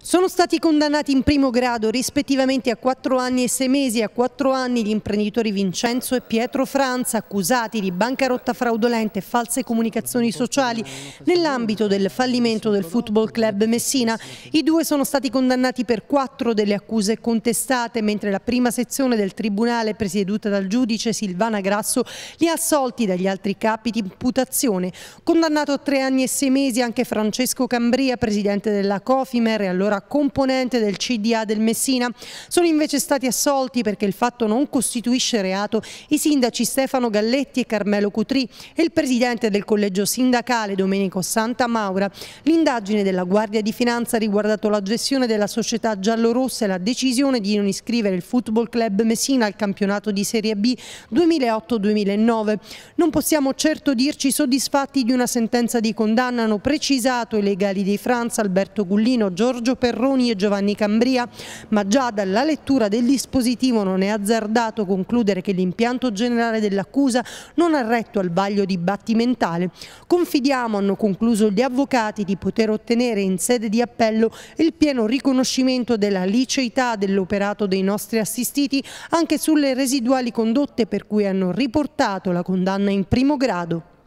Sono stati condannati in primo grado rispettivamente a 4 anni e 6 mesi e a 4 anni gli imprenditori Vincenzo e Pietro Franza, accusati di bancarotta fraudolente e false comunicazioni sociali nell'ambito del fallimento del Football Club Messina. I due sono stati condannati per quattro delle accuse contestate, mentre la prima sezione del Tribunale, presieduta dal giudice Silvana Grasso, li ha assolti dagli altri capi di imputazione. Condannato a 3 anni e 6 mesi anche Francesco Cambria, presidente della Cofimer e allora allora componente del CDA del Messina, sono invece stati assolti perché il fatto non costituisce reato i sindaci Stefano Galletti e Carmelo Cutri e il presidente del collegio sindacale Domenico Santa Maura. L'indagine della Guardia di Finanza ha riguardato la gestione della società giallorossa e la decisione di non iscrivere il Football Club Messina al campionato di Serie B 2008-2009. Non possiamo certo dirci soddisfatti di una sentenza di condanna, hanno precisato i legali dei Franza, Alberto Gullino, Giorgio Perroni e Giovanni Cambria, ma già dalla lettura del dispositivo non è azzardato concludere che l'impianto generale dell'accusa non ha retto al vaglio dibattimentale. Confidiamo, hanno concluso gli avvocati, di poter ottenere in sede di appello il pieno riconoscimento della liceità dell'operato dei nostri assistiti anche sulle residuali condotte per cui hanno riportato la condanna in primo grado.